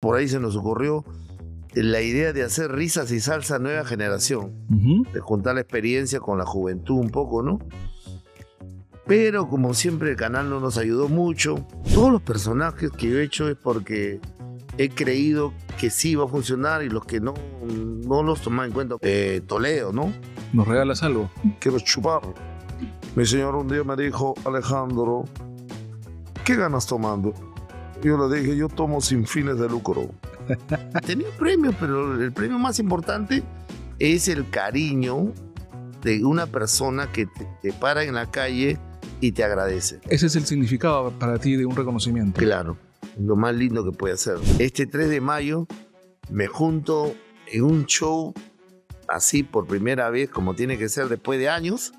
por ahí se nos ocurrió la idea de hacer risas y salsa nueva generación, de juntar la experiencia con la juventud un poco, ¿no? Pero como siempre el canal no nos ayudó mucho. Todos los personajes que he hecho es porque he creído que sí iba a funcionar y los que no, no los tomaba en cuenta. Eh, Toledo, ¿no? ¿Nos regalas algo? Quiero chupar. Mi señor un día me dijo, Alejandro, ¿qué ganas tomando? Yo le dije, yo tomo sin fines de lucro. Tenía premio pero el premio más importante es el cariño de una persona que te, para en la calle y te agradece. Ese es el significado para ti de un reconocimiento. Claro, lo más lindo que puede ser. Este 3 de mayo me junto en un show así por primera vez, como tiene que ser después de años,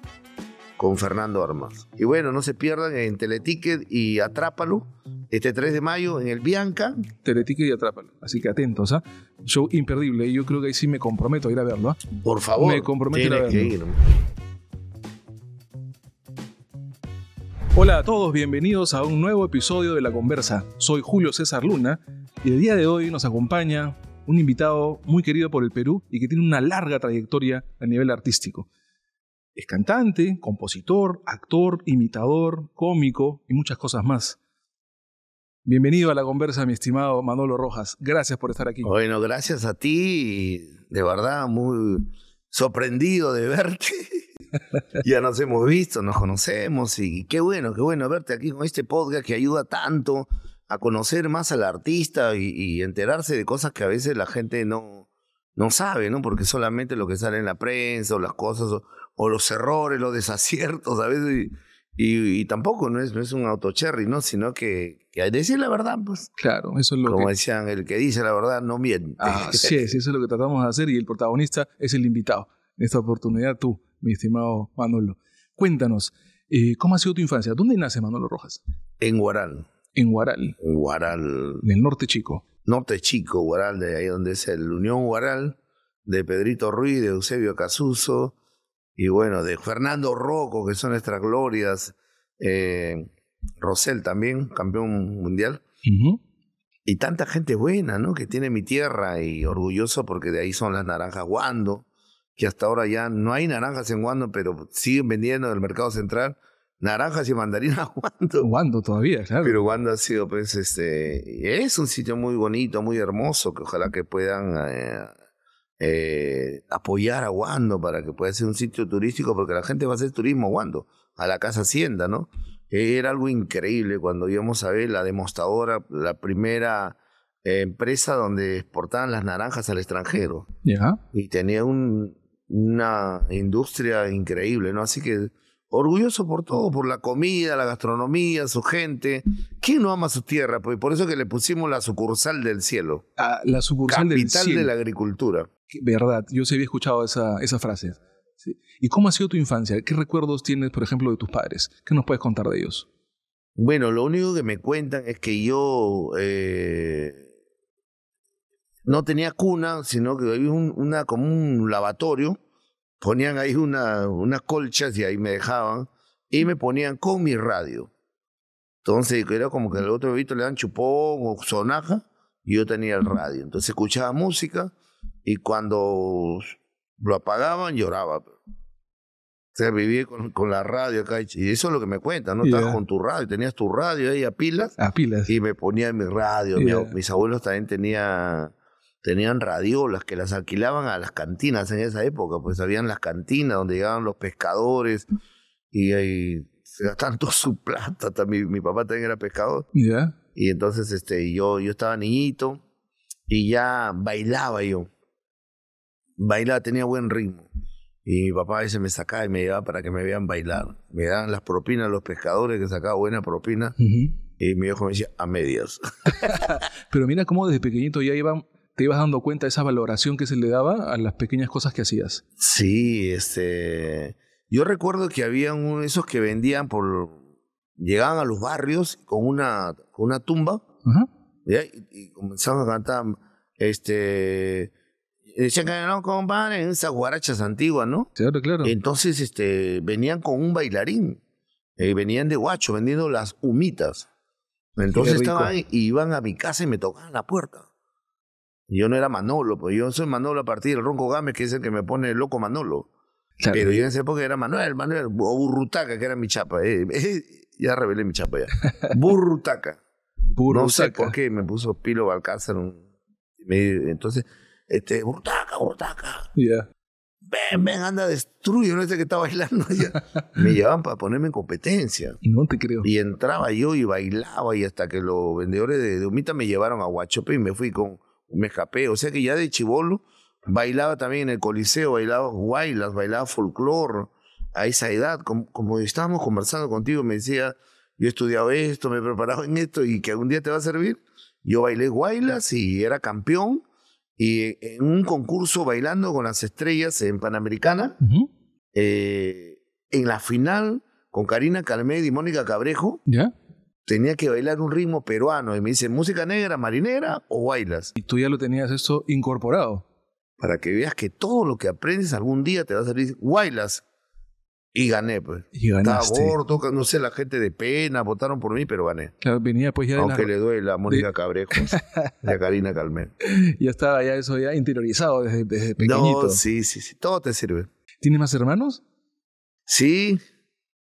con Fernando Armas. Y bueno, no se pierdan en Teleticket y Atrápalo, este 3 de mayo en el Bianca. Teleticket y Atrápalo, así que atentos, ¿ah? Show imperdible, yo creo que ahí sí me comprometo a ir a verlo. ¿ah? Por favor. Me comprometo a, verlo. Hola a todos, bienvenidos a un nuevo episodio de La Conversa. Soy Julio César Luna y el día de hoy nos acompaña un invitado muy querido por el Perú y que tiene una larga trayectoria a nivel artístico. Es cantante, compositor, actor, imitador, cómico y muchas cosas más. Bienvenido a la conversa, mi estimado Manolo Rojas. Gracias por estar aquí. Bueno, gracias a ti. De verdad, muy sorprendido de verte. ya nos hemos visto, nos conocemos y qué bueno, qué bueno verte aquí con este podcast que ayuda tanto a conocer más al artista y, enterarse de cosas que a veces la gente no, no sabe, ¿no? Porque solamente lo que sale en la prensa o las cosas o los errores, los desaciertos a veces. Y, tampoco no es, no es un autocherry, ¿no? Sino que, que decir la verdad, pues. Claro, eso es lo Como decían, el que dice la verdad no miente. Ah, así es, eso es lo que tratamos de hacer y el protagonista es el invitado. En esta oportunidad tú, mi estimado Manolo. Cuéntanos, eh, ¿cómo ha sido tu infancia? ¿Dónde nace Manolo Rojas? En Guaral. En Guaral. En Guaral. En el norte chico. Norte chico, Guaral, de ahí donde es el Unión Guaral, de Pedrito Ruiz, de Eusebio Casuso, y bueno, de Fernando Rocco, que son nuestras glorias, eh, Rosel también, campeón mundial. Y tanta gente buena, ¿no? Que tiene mi tierra y orgulloso porque de ahí son las naranjas Guando, que hasta ahora ya no hay naranjas en Guando, pero siguen vendiendo del mercado central naranjas y mandarinas Guando. Guando todavía, claro. Pero Guando ha sido, pues, este, es un sitio muy bonito, muy hermoso, que ojalá que puedan... Eh, eh, apoyar a Wando para que pueda ser un sitio turístico, porque la gente va a hacer turismo a Guando, a la Casa Hacienda, ¿no? Eh, era algo increíble cuando íbamos a ver la demostradora, la primera eh, empresa donde exportaban las naranjas al extranjero. Y tenía una industria increíble, ¿no? Así que orgulloso por todo, por la comida, la gastronomía, su gente. ¿Quién no ama su tierra? Pues por eso que le pusimos la sucursal del cielo. Ah, la sucursal del de la agricultura verdad, yo sí había escuchado esa, esas frases. ¿Y cómo ha sido tu infancia? ¿Qué recuerdos tienes, por ejemplo, de tus padres? ¿Qué nos puedes contar de ellos? Bueno, lo único que me cuentan es que yo eh, no tenía cuna, sino que había un, una, como un lavatorio. Ponían ahí una, unas colchas y ahí me dejaban. Y me ponían con mi radio. Entonces era como que al otro bebito le dan chupón o sonaja y yo tenía el radio. Entonces escuchaba música y cuando lo apagaban, lloraba. O sea, vivía con, con, la radio acá. Y eso es lo que me cuenta, ¿no? estaba con tu radio, tenías tu radio ahí a pilas. A pilas. Y me ponía mi radio. mis abuelos también tenía, tenían radiolas que las alquilaban a las cantinas en esa época. Pues habían las cantinas donde llegaban los pescadores y ahí se gastaban toda su plata. También, mi papá también era pescador. Ya. Y entonces este, yo, yo estaba niñito y ya bailaba yo bailaba, tenía buen ritmo. Y mi papá a veces me sacaba y me llevaba para que me vean bailar. Me daban las propinas los pescadores, que sacaba buena propina. Y mi hijo me decía, a medias. Pero mira cómo desde pequeñito ya iban, te ibas dando cuenta de esa valoración que se le daba a las pequeñas cosas que hacías. Sí, este... Yo recuerdo que había de esos que vendían por... Llegaban a los barrios con una, una tumba. Y, y comenzaban a cantar, este... Eh, decían que no, compadre, en esas guarachas antiguas, ¿no? Claro, claro. Entonces, este, venían con un bailarín, eh, venían de Guacho vendiendo las humitas. Entonces estaban, y iban a mi casa y me tocaban la puerta. yo no era Manolo, pues yo soy Manolo a partir del Ronco Gámez, que es el que me pone loco Manolo. Pero yo en esa época era Manuel, Manuel, o Burrutaca, que era mi chapa. Eh, eh, ya revelé mi chapa ya. Burrutaca. No sé por qué me puso Pilo Balcázar. entonces, este, burtaca, burtaca. Ven, ven, anda, destruye, no sé que está bailando. me llevaban para ponerme en competencia. No te creo. Y entraba yo y bailaba y hasta que los vendedores de, humita me llevaron a Huachope y me fui con, me escapé. O sea que ya de chivolo bailaba también en el Coliseo, bailaba guaylas, bailaba folclor a esa edad. Como, como estábamos conversando contigo, me decía, yo he estudiado esto, me he preparado en esto y que algún día te va a servir. Yo bailé guaylas y era campeón y en un concurso bailando con las estrellas en Panamericana, eh, en la final con Karina Calmed y Mónica Cabrejo, tenía que bailar un ritmo peruano. Y me dicen, ¿música negra, marinera o bailas? Y tú ya lo tenías eso incorporado. Para que veas que todo lo que aprendes algún día te va a salir, bailas, y gané, pues. Y Estaba gordo, no sé, la gente de pena, votaron por mí, pero gané. venía pues ya de Aunque le duele a Mónica de... Cabrejo y a Karina calmé Ya estaba ya eso ya interiorizado desde, pequeñito. sí, sí, sí. Todo te sirve. tiene más hermanos? Sí.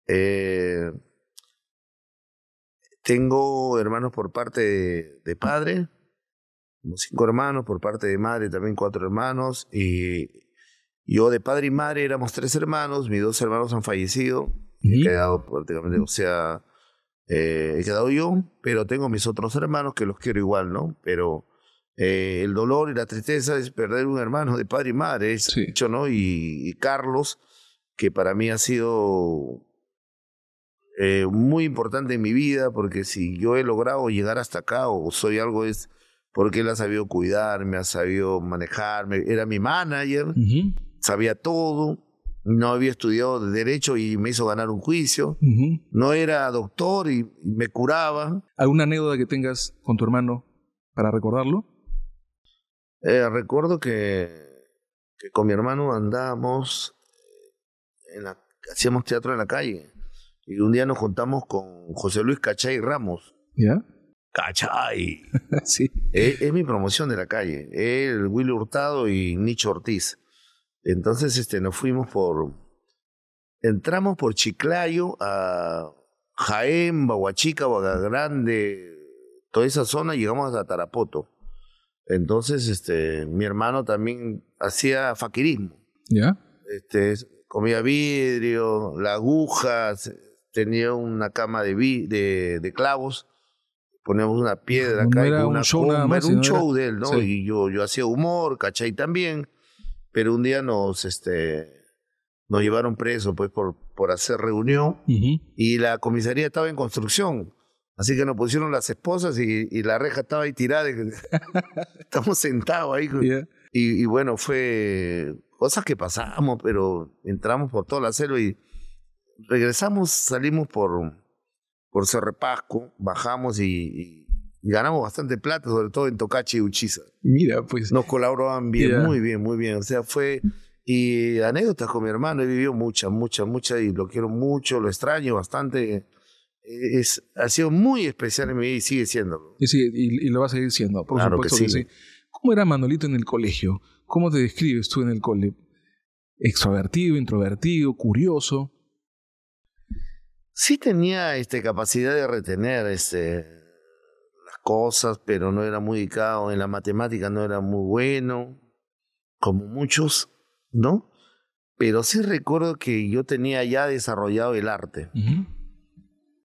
Eh, tengo hermanos por parte de, de padre, cinco hermanos, por parte de madre también cuatro hermanos, y yo de padre y madre éramos tres hermanos, mis dos hermanos han fallecido, he quedado prácticamente, o sea, eh, he quedado yo, pero tengo mis otros hermanos que los quiero igual, ¿no? Pero eh, el dolor y la tristeza es perder un hermano de padre y madre, es hecho, ¿no? Y, Carlos, que para mí ha sido eh, muy importante en mi vida, porque si yo he logrado llegar hasta acá o soy algo es porque él ha sabido cuidarme, ha sabido manejarme, era mi manager sabía todo, no había estudiado de derecho y me hizo ganar un juicio, no era doctor y me curaba. ¿Alguna anécdota que tengas con tu hermano para recordarlo? Eh, recuerdo que, que, con mi hermano andábamos, eh, en la, hacíamos teatro en la calle y un día nos juntamos con José Luis Cachay Ramos. ¿Ya? Cachay. sí. Es, eh, es, mi promoción de la calle. Él, Willy Hurtado y Nicho Ortiz. Entonces este, nos fuimos por... Entramos por Chiclayo a Jaén, Bahuachica, Grande, toda esa zona, llegamos a Tarapoto. Entonces, este, mi hermano también hacía faquirismo. ¿Ya? Este, comía vidrio, la agujas, tenía una cama de, de, clavos, poníamos una piedra acá. Era una un show, un de él, ¿no? Y yo, yo hacía humor, ¿cachai? También pero un día nos, este, nos llevaron preso pues, por, por hacer reunión y la comisaría estaba en construcción. Así que nos pusieron las esposas y, y la reja estaba ahí tirada. Estamos sentados ahí. Y, bueno, fue cosas que pasamos, pero entramos por toda la selva y regresamos, salimos por, por Cerro Pasco, bajamos y ganamos bastante plata, sobre todo en Tocachi y Uchiza. Mira, pues. Nos colaboraban bien, muy bien, muy bien. O sea, fue. Y anécdotas con mi hermano, he vivido muchas, muchas, muchas, y lo quiero mucho, lo extraño bastante. E-, es, ha sido muy especial en mi vida y sigue siendo. Y, y, lo va a seguir siendo, por supuesto que, sí. ¿Cómo era Manolito en el colegio? ¿Cómo te describes tú en el cole? ¿Extrovertido, introvertido, curioso? Sí tenía este, capacidad de retener este, cosas, pero no era muy dedicado, en la matemática no era muy bueno, como muchos, ¿no? Pero sí recuerdo que yo tenía ya desarrollado el arte.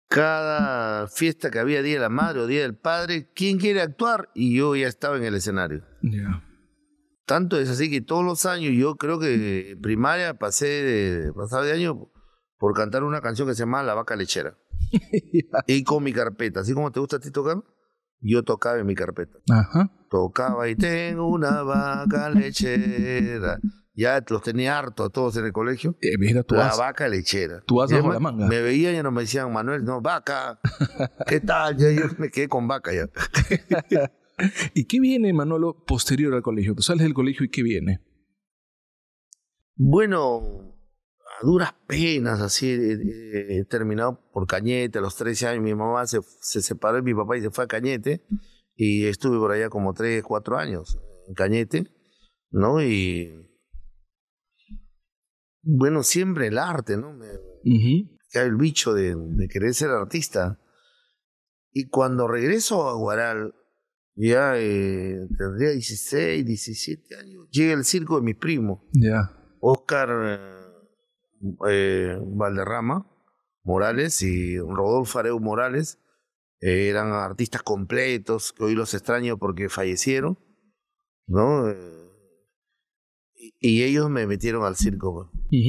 Cada fiesta que había, Día de la Madre o Día del Padre, ¿quién quiere actuar? Y yo ya estaba en el escenario. Tanto es así que todos los años, yo creo que primaria pasé de, pasaba de año por cantar una canción que se llama La Vaca Lechera. y con mi carpeta, así como te gusta a ti tocar yo tocaba en mi carpeta. Ajá. Tocaba y tengo una vaca lechera. Ya los tenía hartos todos en el colegio. Eh, mira, tú la vaca lechera. Tú has la manga. Me veían y no me decían, Manuel, no, vaca. ¿Qué tal? yo me quedé con vaca ya. ¿Y qué viene, Manolo, posterior al colegio? Tú sales del colegio y qué viene. Bueno, duras penas, así, eh, eh, terminado por Cañete, a los 13 años mi mamá se, se separó de mi papá y se fue a Cañete, y estuve por allá como 3, 4 años en Cañete, ¿no? Y bueno, siempre el arte, ¿no? Me, El bicho de, querer ser artista. Y cuando regreso a Guaral, ya eh, tendría 16, 17 años, llega el circo de mi primo Ya. Oscar eh, eh, Valderrama Morales y Rodolfo Areu Morales. Eh, eran artistas completos, que hoy los extraño porque fallecieron, ¿no? Eh, y, ellos me metieron al circo, pues.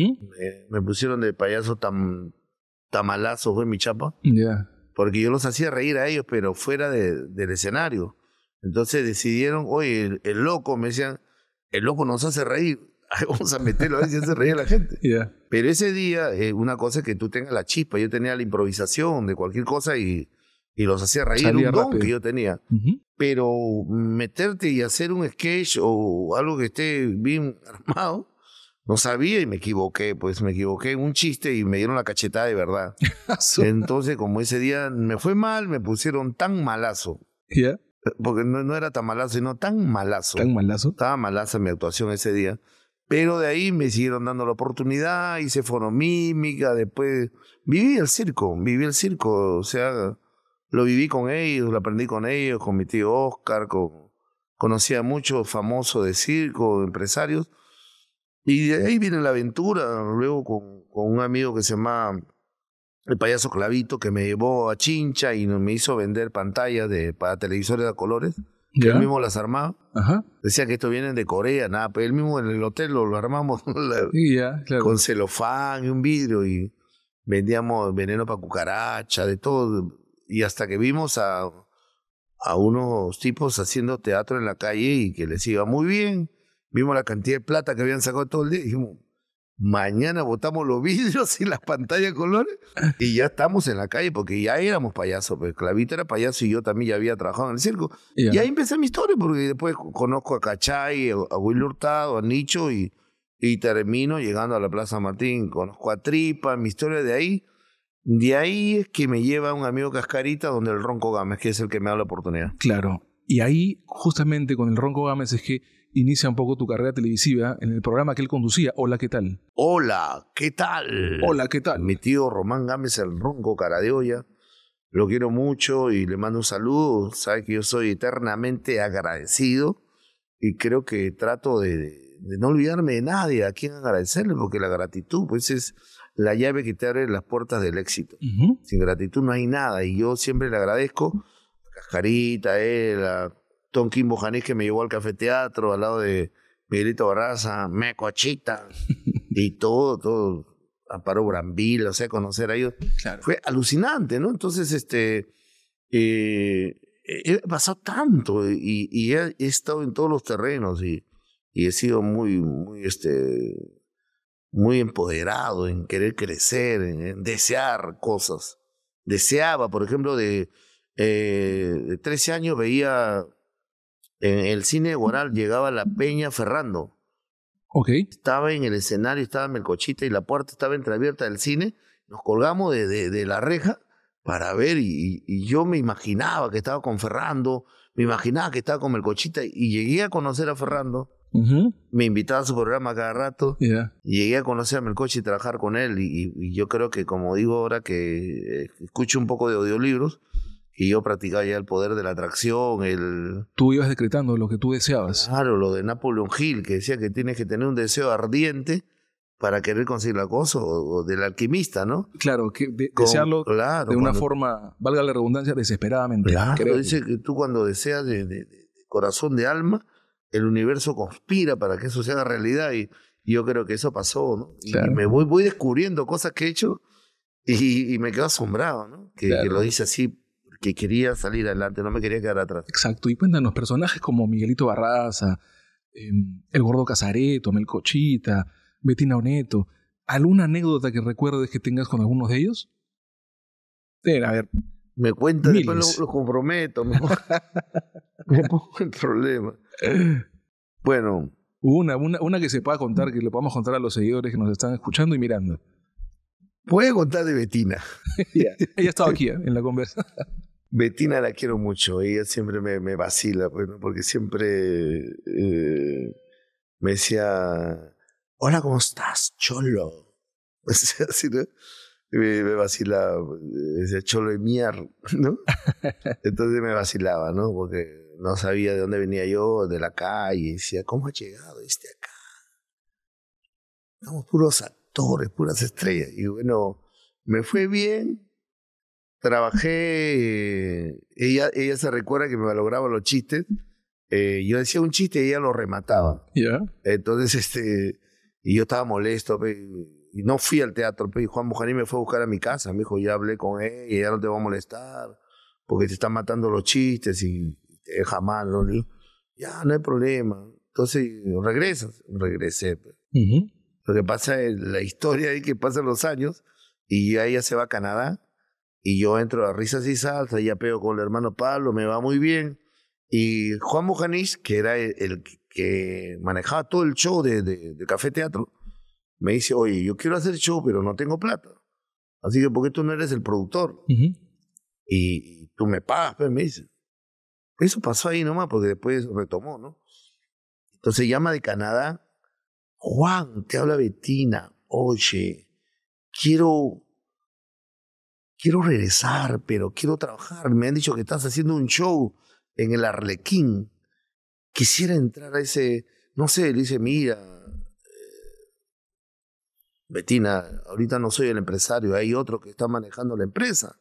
me, pusieron de payaso tan tamalazo, fue mi chapa. Porque yo los hacía reír a ellos, pero fuera del escenario. Entonces decidieron, oye, el loco, me decían, el loco nos hace reír. vamos a meterlo a ver si hace reír a la gente. Pero ese día, eh, una cosa es que tú tengas la chispa, yo tenía la improvisación de cualquier cosa y, y los hacía reír, un don que yo tenía. Pero meterte y hacer un sketch o algo que esté bien armado, no sabía y me equivoqué, pues me equivoqué en un chiste y me dieron la cachetada de verdad. Entonces, como ese día me fue mal, me pusieron tan malazo. Porque no, no, era tan malazo, sino tan malazo. Tan malazo. Estaba malaza mi actuación ese día pero de ahí me siguieron dando la oportunidad, hice fonomímica, después viví el circo, viví el circo, o sea, lo viví con ellos, lo aprendí con ellos, con mi tío Oscar, con, conocía a muchos famosos de circo, empresarios, y de ahí viene la aventura, luego con, un amigo que se llama el payaso Clavito, que me llevó a Chincha y me hizo vender pantallas de, para televisores a colores que él mismo las armaba. Decía que esto viene de Corea, nada, pero él mismo en el hotel lo, armamos con celofán y un vidrio y vendíamos veneno para cucaracha, de todo. Y hasta que vimos a, a unos tipos haciendo teatro en la calle y que les iba muy bien, vimos la cantidad de plata que habían sacado todo el día y dijimos, Mañana botamos los vidrios y las pantallas colores y ya estamos en la calle porque ya éramos payasos. Pues Clavita era payaso y yo también ya había trabajado en el circo. Y ahí empecé mi historia porque después conozco a Cachay, a Will Hurtado, a Nicho y, y termino llegando a la Plaza Martín. Conozco a Tripa, mi historia de ahí. De ahí es que me lleva un amigo Cascarita donde el Ronco Gámez, que es el que me da la oportunidad. Claro. Y ahí, justamente con el Ronco Gámez, es que inicia un poco tu carrera televisiva en el programa que él conducía, Hola, ¿qué tal? Hola, ¿qué tal? Hola, ¿qué tal? Mi tío Román Gámez, el ronco cara de olla. Lo quiero mucho y le mando un saludo. Sabe que yo soy eternamente agradecido y creo que trato de, no olvidarme de nadie, a quien agradecerle, porque la gratitud pues es la llave que te abre las puertas del éxito. Sin gratitud no hay nada y yo siempre le agradezco a Cascarita, él, a Tonkin Janés que me llevó al Café Teatro, al lado de Miguelito Barraza, Mecochita, y todo, todo, Amparo Brambil, o sea, conocer a ellos. Fue alucinante, ¿no? Entonces, este, eh, he pasado tanto y, he, estado en todos los terrenos y, he sido muy, muy, este, muy empoderado en querer crecer, en, desear cosas. Deseaba, por ejemplo, de, eh, de 13 años veía en el cine de Guaral llegaba la Peña Ferrando. Okay. Estaba en el escenario, estaba Melcochita y la puerta estaba entreabierta del cine. Nos colgamos de, de, la reja para ver y, yo me imaginaba que estaba con Ferrando, me imaginaba que estaba con Melcochita y llegué a conocer a Ferrando. Me invitaba a su programa cada rato. Y llegué a conocer a Melcochita y trabajar con él. y, yo creo que, como digo ahora que eh, escucho un poco de audiolibros, y yo practicaba ya el poder de la atracción, el... Tú ibas decretando lo que tú deseabas. Claro, lo de Napoleón Hill, que decía que tienes que tener un deseo ardiente para querer conseguir la cosa, o, del alquimista, ¿no? Claro, que desearlo de una forma, valga la redundancia, desesperadamente. Claro, dice que tú cuando deseas de, corazón, de alma, el universo conspira para que eso sea realidad y, yo creo que eso pasó, ¿no? Y me voy, voy descubriendo cosas que he hecho y, me quedo asombrado, ¿no? Que, que lo dice así que quería salir adelante, no me quería quedar atrás. Exacto, y cuéntanos, personajes como Miguelito Barraza, em, El Gordo Casareto, Melcochita, Cochita, betina Oneto, ¿alguna anécdota que recuerdes que tengas con algunos de ellos? a ver. Me cuentan, después los lo comprometo, me pongo, el problema. Bueno. Una, una, que se pueda contar, que le podamos contar a los seguidores que nos están escuchando y mirando. Puede contar de Betina. yeah. Ella estaba aquí ¿eh? en la conversa. Betina la quiero mucho, ella siempre me, vacila, porque siempre eh, me decía, hola, ¿cómo estás, cholo? Así, me, vacila, decía, cholo y Mier, ¿no? Entonces me vacilaba, ¿no? Porque no sabía de dónde venía yo, de la calle, decía, ¿cómo ha llegado este acá? Estamos puros actores, puras estrellas. Y bueno, me fue bien, trabajé, eh, ella, ella se recuerda que me lograba los chistes. Eh, yo decía un chiste y ella lo remataba. Entonces, este, y yo estaba molesto, y no fui al teatro, Juan Mujaní me fue a buscar a mi casa, me dijo, ya hablé con él, y ella no te va a molestar, porque te están matando los chistes, y jamás, ¿no? ya, no hay problema. Entonces, regresas, regresé. Lo que pasa es, la historia y que pasan los años, y ella se va a Canadá, y yo entro a risas y salsa, ya pego con el hermano Pablo, me va muy bien. Y Juan Mujanich, que era el, que manejaba todo el show de, de, Café Teatro, me dice, oye, yo quiero hacer show, pero no tengo plata. Así que, ¿por qué tú no eres el productor? y, tú me pagas, pues, me dice. Eso pasó ahí nomás, porque después retomó, ¿no? Entonces llama de Canadá, Juan, te habla Betina, oye, quiero quiero regresar, pero quiero trabajar. Me han dicho que estás haciendo un show en el Arlequín. Quisiera entrar a ese, no sé, le dice, mira, eh, Betina, ahorita no soy el empresario, hay otro que está manejando la empresa.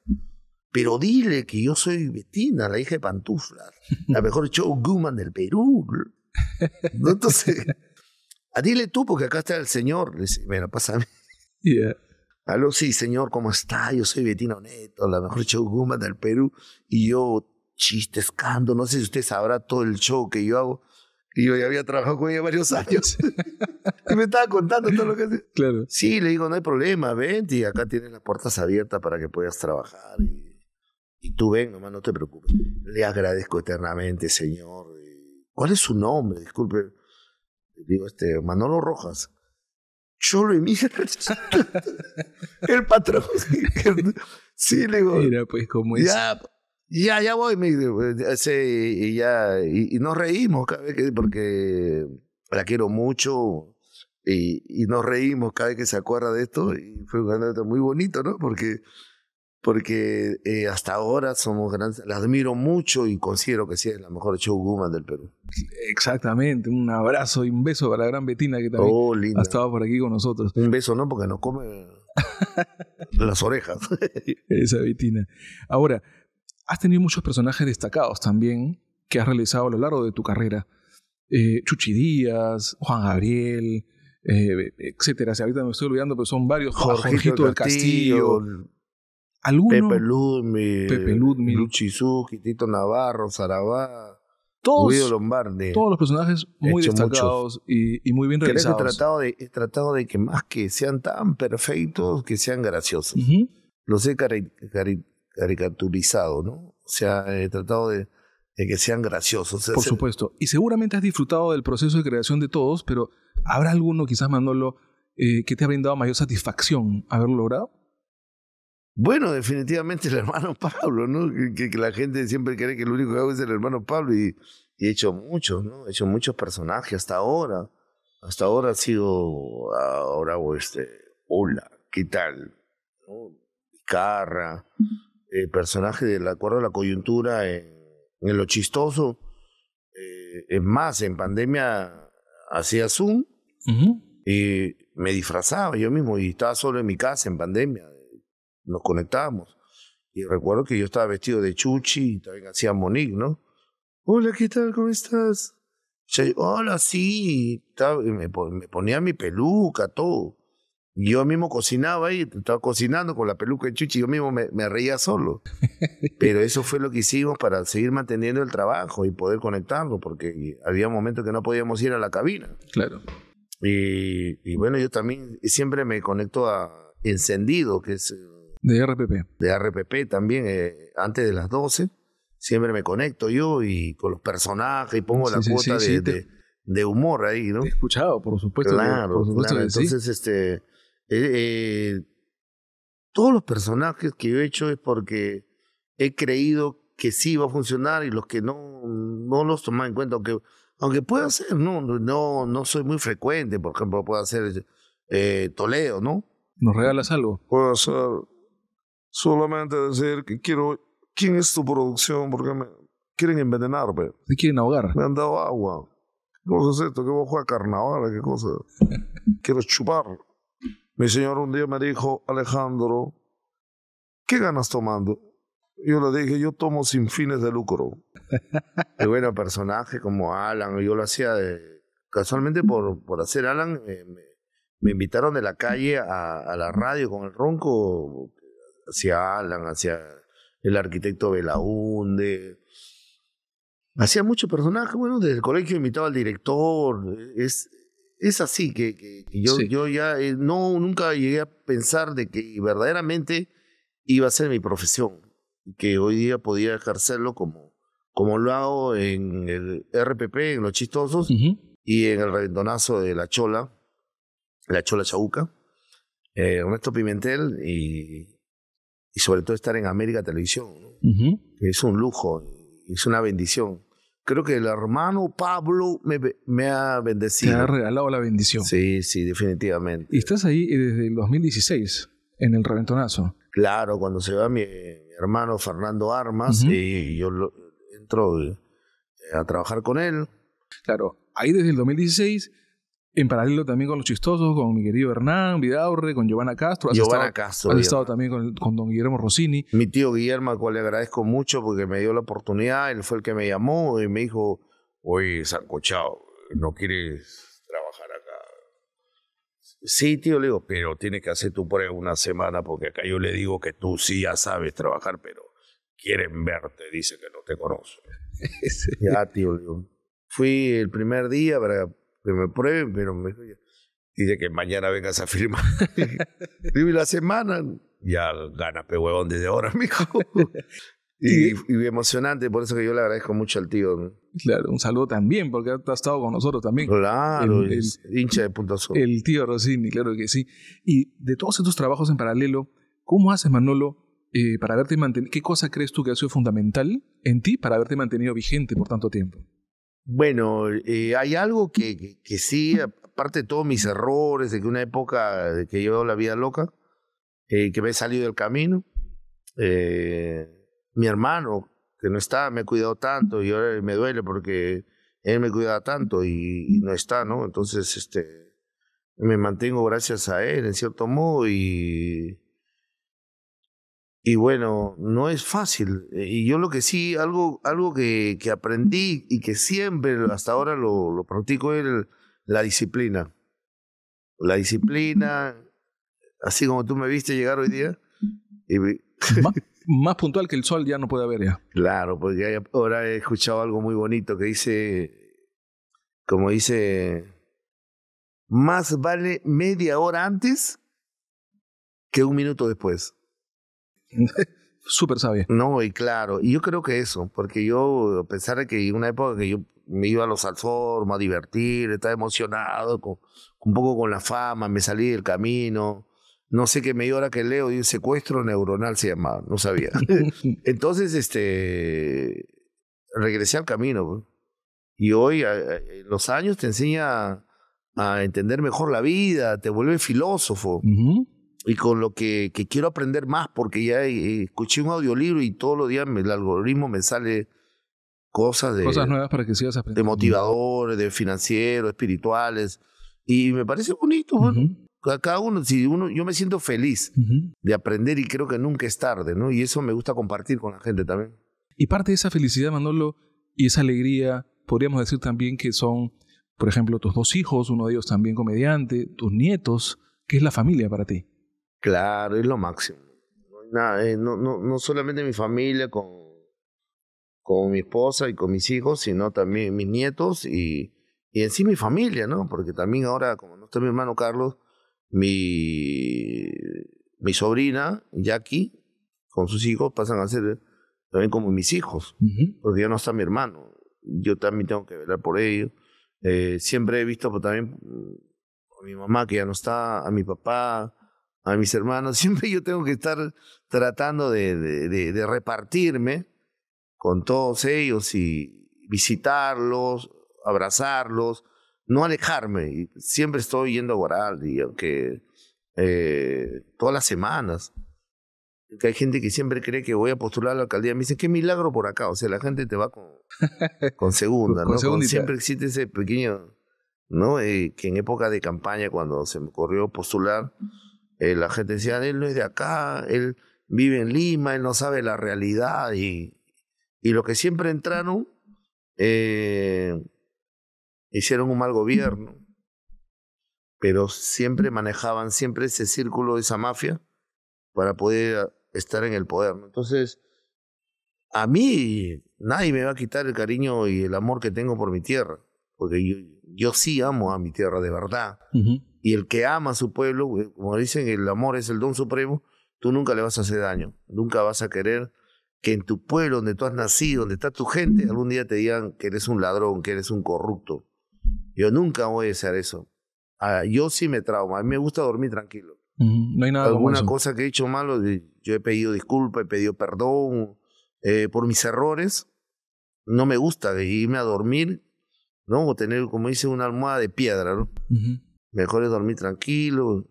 Pero dile que yo soy Betina, la hija de Pantuflas, la mejor show showwoman del Perú. ¿No? Entonces, a ah, dile tú, porque acá está el señor. Le dice, bueno, pásame. Yeah. Aló, sí, señor, ¿cómo está? Yo soy Betina Neto, la mejor choguma del Perú. Y yo, chistescando, no sé si usted sabrá todo el show que yo hago. Y yo ya había trabajado con ella varios años. y me estaba contando todo lo que hacía. Sí, le digo, no hay problema, vente y acá tienen las puertas abiertas para que puedas trabajar. Y, tú ven, nomás no te preocupes. Le agradezco eternamente, señor. ¿Cuál es su nombre? Disculpe. Digo, este, Manolo Rojas cholo y el patrón. sí, le digo. Mira, pues como es. Ya, ya, voy. Pues, y ya, y, nos reímos cada vez que, porque la quiero mucho. Y, y nos reímos cada vez que se acuerda de esto. Y fue un anécdota muy bonito, ¿no? Porque porque eh, hasta ahora somos grandes, la admiro mucho y considero que sí es la mejor showwoman del Perú. Exactamente, un abrazo y un beso para la gran Betina que también oh, ha estado por aquí con nosotros. Un beso no, porque nos come las orejas. Esa Betina. Ahora, has tenido muchos personajes destacados también que has realizado a lo largo de tu carrera. Eh, Chuchi Díaz, Juan Gabriel, eh, etcétera. Si ahorita me estoy olvidando, pero son varios. Jorgito, del Castillo Pepe Ludmi, Pepe Navarro, Sarabá, todos, Lombarde. Todos los personajes muy destacados y, muy bien realizados. he tratado, de, tratado de que más que sean tan perfectos, que sean graciosos. Los he caricaturizado, ¿no? O sea, he tratado de, que sean graciosos. Por supuesto. Y seguramente has disfrutado del proceso de creación de todos, pero ¿habrá alguno, quizás Manolo, eh, que te ha brindado mayor satisfacción haberlo logrado? Bueno, definitivamente el hermano Pablo, ¿no? Que, la gente siempre cree que lo único que hago es el hermano Pablo y, he hecho muchos, ¿no? He hecho muchos personajes hasta ahora. Hasta ahora ha sido, ahora hago este, hola, ¿qué tal? ¿No? Carra, eh, personaje del acuerdo a la coyuntura en, lo chistoso. Eh, es más, en pandemia hacía Zoom y me disfrazaba yo mismo y estaba solo en mi casa en pandemia nos conectábamos. Y recuerdo que yo estaba vestido de chuchi y también hacía monique, ¿no? Hola, ¿qué tal? ¿Cómo estás? Hola, sí. Me ponía mi peluca, todo. Y yo mismo cocinaba ahí, estaba cocinando con la peluca de chuchi, yo mismo me, me reía solo. Pero eso fue lo que hicimos para seguir manteniendo el trabajo y poder conectarlo, porque había momentos que no podíamos ir a la cabina. Claro. Y, y bueno, yo también siempre me conecto a encendido, que es eh, de RPP. De RPP también, eh, antes de las 12. Siempre me conecto yo y con los personajes y pongo la cuota de, humor ahí, ¿no? he escuchado, por supuesto. Claro, claro. Entonces, este, eh, eh, todos los personajes que yo he hecho es porque he creído que sí va a funcionar y los que no, no los toman en cuenta, aunque, aunque pueda ser, no, no, no soy muy frecuente, por ejemplo, puedo hacer eh, Toledo, ¿no? ¿Nos regalas algo? Puedo hacer solamente decir que quiero, ¿quién es tu producción? Porque me quieren envenenarme. me quieren ahogar. Me han dado agua. ¿Cómo es esto? ¿Qué voy a jugar carnaval? ¿Qué cosa? quiero chupar. Mi señor un día me dijo, Alejandro, ¿qué ganas tomando? Yo le dije, yo tomo sin fines de lucro. y bueno, personaje como Alan, yo lo hacía de, casualmente por, por hacer Alan, eh, me, invitaron de la calle a, la radio con el ronco hacia Alan, hacia el arquitecto Belaunde. Hacía mucho personaje, bueno, desde el colegio invitaba al director, es, es así que, yo, yo ya eh, no, nunca llegué a pensar de que verdaderamente iba a ser mi profesión, que hoy día podía ejercerlo como, como lo hago en el RPP, en Los Chistosos, y en el rendonazo de La Chola, La Chola Chauca, eh, Ernesto Pimentel y y sobre todo estar en América Televisión, ¿no? es un lujo, es una bendición. Creo que el hermano Pablo me, ha bendecido. Te ha regalado la bendición. Sí, sí, definitivamente. Y estás ahí eh, desde el 2016, en el Reventonazo. Claro, cuando se va mi, hermano Fernando Armas, y eh, yo entro eh, a trabajar con él. Claro, ahí desde el 2016 en paralelo también con los chistosos, con mi querido Hernán Vidaurre, con Giovanna Castro. Giovanna estado, Castro. Has estado también con, don Guillermo Rossini. Mi tío Guillermo, al cual le agradezco mucho porque me dio la oportunidad. Él fue el que me llamó y me dijo: Oye, Sancochao, ¿no quieres trabajar acá? Sí, tío, le digo, pero tienes que hacer tu prueba una semana porque acá yo le digo que tú sí ya sabes trabajar, pero quieren verte, dice que no te conozco. ya, tío, le Fui el primer día para me prueben, pero me dice que mañana vengas a firmar. Vive la semana, ya ganas pe huevón, desde ahora, mijo. Y, y, emocionante, por eso que yo le agradezco mucho al tío. Claro, un saludo también, porque ha estado con nosotros también. Claro, hincha de Punto Azul. El tío Rossini, claro que sí. Y de todos estos trabajos en paralelo, ¿cómo haces, Manolo, eh, para haberte mantenido? ¿Qué cosa crees tú que ha sido fundamental en ti para haberte mantenido vigente por tanto tiempo? Bueno, eh, hay algo que, que, sí, aparte de todos mis errores, de que una época que he llevado la vida loca, eh, que me he salido del camino. Eh, mi hermano, que no está, me ha cuidado tanto y ahora me duele porque él me cuidaba tanto y, no está, ¿no? Entonces, este, me mantengo gracias a él, en cierto modo, y y bueno, no es fácil. Y yo lo que sí, algo, algo que, que aprendí y que siempre hasta ahora lo, lo practico es la disciplina. La disciplina, así como tú me viste llegar hoy día. más, más, puntual que el sol ya no puede haber ya. Claro, porque ahora he escuchado algo muy bonito que dice, como dice, más vale media hora antes que un minuto después. Súper sabia. No, y claro, y yo creo que eso, porque yo, a que en una época que yo me iba a los alformos a divertir, estaba emocionado, con, un poco con la fama, me salí del camino, no sé qué me dio ahora que leo, y un secuestro neuronal se llamaba, no sabía. Entonces, este, regresé al camino. Y hoy, los años te enseña a entender mejor la vida, te vuelve filósofo y con lo que, quiero aprender más, porque ya eh, escuché un audiolibro y todos los días el algoritmo me sale cosas de... Cosas nuevas para que sigas aprendiendo. De motivadores, de financieros, espirituales. Y me parece bonito, Cada uno, si uno, yo me siento feliz de aprender y creo que nunca es tarde, ¿no? Y eso me gusta compartir con la gente también. Y parte de esa felicidad, Manolo, y esa alegría, podríamos decir también que son, por ejemplo, tus dos hijos, uno de ellos también comediante, tus nietos, que es la familia para ti. Claro, es lo máximo. Eh, no, no, no solamente mi familia con, con mi esposa y con mis hijos, sino también mis nietos y, y en sí mi familia, ¿no? Porque también ahora, como no está mi hermano Carlos, mi, mi sobrina, Jackie, con sus hijos pasan a ser también como mis hijos, porque ya no está mi hermano. Yo también tengo que velar por ellos. Eh, siempre he visto pues, también mm, a mi mamá que ya no está, a mi papá, a mis hermanos. Siempre yo tengo que estar tratando de, de, repartirme con todos ellos y visitarlos, abrazarlos, no alejarme. Siempre estoy yendo a Y aunque eh, todas las semanas. Que hay gente que siempre cree que voy a postular a la alcaldía. Me dicen, qué milagro por acá. O sea, la gente te va con, con segunda, ¿no? Con siempre existe ese pequeño, ¿no? Eh, que en época de campaña, cuando se me corrió postular, eh, la gente decía, él no es de acá, él vive en Lima, él no sabe la realidad. Y, y lo que siempre entraron, eh, hicieron un mal gobierno, pero siempre manejaban siempre ese círculo de esa mafia para poder estar en el poder. Entonces, a mí nadie me va a quitar el cariño y el amor que tengo por mi tierra, porque yo, sí amo a mi tierra de verdad y el que ama a su pueblo, como dicen, el amor es el don supremo, tú nunca le vas a hacer daño, nunca vas a querer que en tu pueblo, donde tú has nacido, donde está tu gente, algún día te digan que eres un ladrón, que eres un corrupto. Yo nunca voy a hacer eso. Ah, yo sí me trauma, a mí me gusta dormir tranquilo. No hay nada Alguna cosa que he hecho malo, yo he pedido disculpas, he pedido perdón eh, por mis errores. No me gusta irme a dormir, ¿no? O tener, como dice, una almohada de piedra, ¿no? Mejor es dormir tranquilo.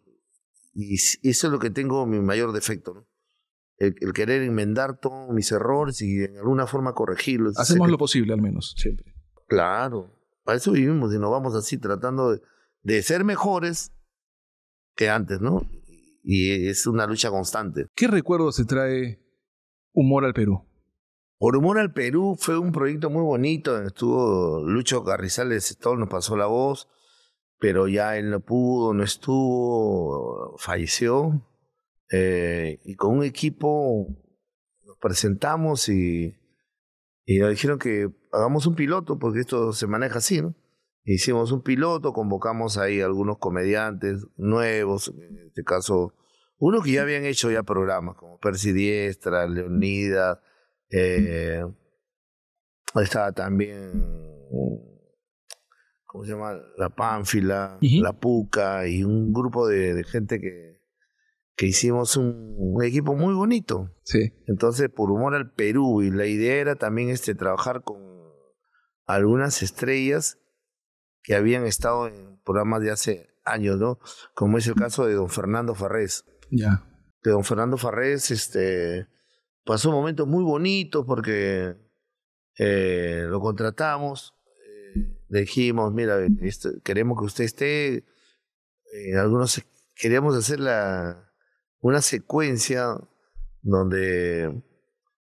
Y eso es lo que tengo mi mayor defecto, El, querer enmendar todos mis errores y de alguna forma corregirlos. Hacemos lo posible, al menos, siempre. Claro. Para eso vivimos y nos vamos así tratando de, ser mejores que antes, ¿no? Y es una lucha constante. ¿Qué recuerdo se trae Humor al Perú? Por Humor al Perú fue un proyecto muy bonito, estuvo Lucho Garrizales todo nos pasó la voz, pero ya él no pudo, no estuvo, falleció. Eh, y con un equipo nos presentamos y, nos dijeron que hagamos un piloto, porque esto se maneja así, ¿no? Hicimos un piloto, convocamos ahí algunos comediantes nuevos, en este caso, unos que ya habían hecho ya programas, como Percy Diestra, Leonidas, eh, estaba también ¿cómo se llama? La Pánfila, la Puca y un grupo de, gente que, que hicimos un, equipo muy bonito. Sí. Entonces, por humor al Perú, y la idea era también este, trabajar con algunas estrellas que habían estado en programas de hace años, ¿no? Como es el caso de don Fernando Farrés. Ya. don Fernando Farrés, este, pasó momentos muy bonitos porque eh, lo contratamos dijimos, mira, este, queremos que usted esté, en eh, algunos queríamos hacer la, una secuencia donde,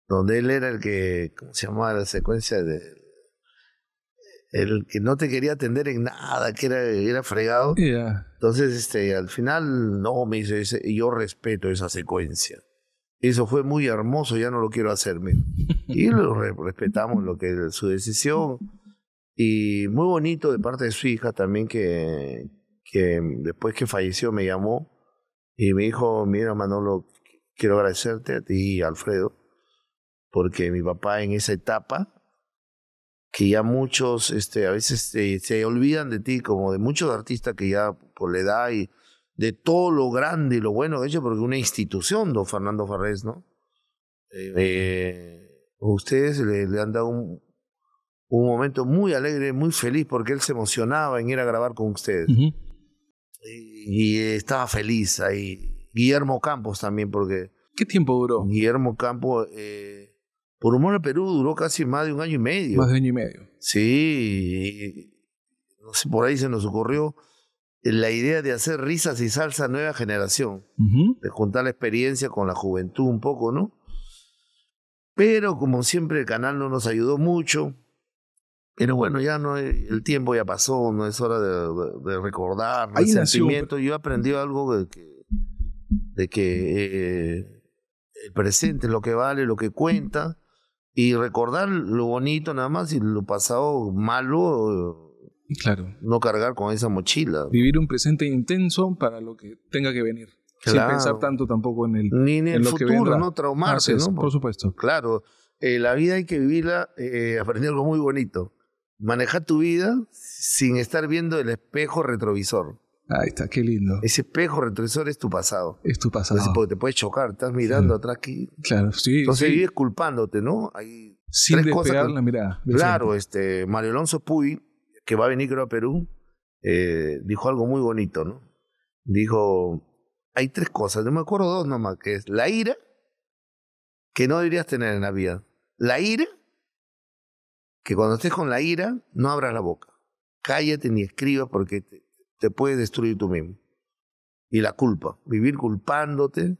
donde él era el que, ¿cómo se llamaba la secuencia? De, el que no te quería atender en nada, que era, era fregado. Entonces, este, al final, no, me dice, yo respeto esa secuencia. Eso fue muy hermoso, ya no lo quiero hacer. Mira. Y lo respetamos lo que su decisión y muy bonito de parte de su hija también que, que después que falleció me llamó y me dijo, mira Manolo, quiero agradecerte a ti y a Alfredo, porque mi papá en esa etapa, que ya muchos este, a veces se, olvidan de ti, como de muchos artistas que ya por la edad y de todo lo grande y lo bueno de hecho, porque una institución, don Fernando Farrés, ¿no? Eh, ustedes le, le, han dado un, un momento muy alegre, muy feliz, porque él se emocionaba en ir a grabar con ustedes. y, estaba feliz ahí. Guillermo Campos también, porque... ¿Qué tiempo duró? Guillermo Campos, eh, por Humor al Perú, duró casi más de un año y medio. Más de un año y medio. Sí, no por ahí se nos ocurrió la idea de hacer risas y salsa nueva generación, de juntar la experiencia con la juventud un poco, ¿no? Pero como siempre el canal no nos ayudó mucho, pero bueno, ya no, el tiempo ya pasó, no es hora de, recordar Hay el sentimiento. Yo aprendí algo de que, eh, el presente es lo que vale, lo que cuenta, y recordar lo bonito nada más y lo pasado malo, claro. no cargar con esa mochila. Vivir un presente intenso para lo que tenga que venir. Sin pensar tanto tampoco en el, Ni en el futuro, no traumarse, Por, supuesto. Claro, eh, la vida hay que vivirla eh, aprender algo muy bonito. Manejar tu vida sin estar viendo el espejo retrovisor. Ahí está, qué lindo. Ese espejo retrovisor es tu pasado. Es tu pasado. porque te puedes chocar, estás mirando atrás aquí. Claro, sí. Entonces vives culpándote, ¿no? Hay sin tres cosas la mirada. Claro, este, Mario Alonso Puy, que va a venir creo a Perú, eh, dijo algo muy bonito, ¿no? Dijo, hay tres cosas, no me acuerdo dos nomás, que es la ira, que no deberías tener en la vida. La ira, que cuando estés con la ira, no abras la boca. Cállate ni escribas porque te, puedes destruir tú mismo. Y la culpa, vivir culpándote,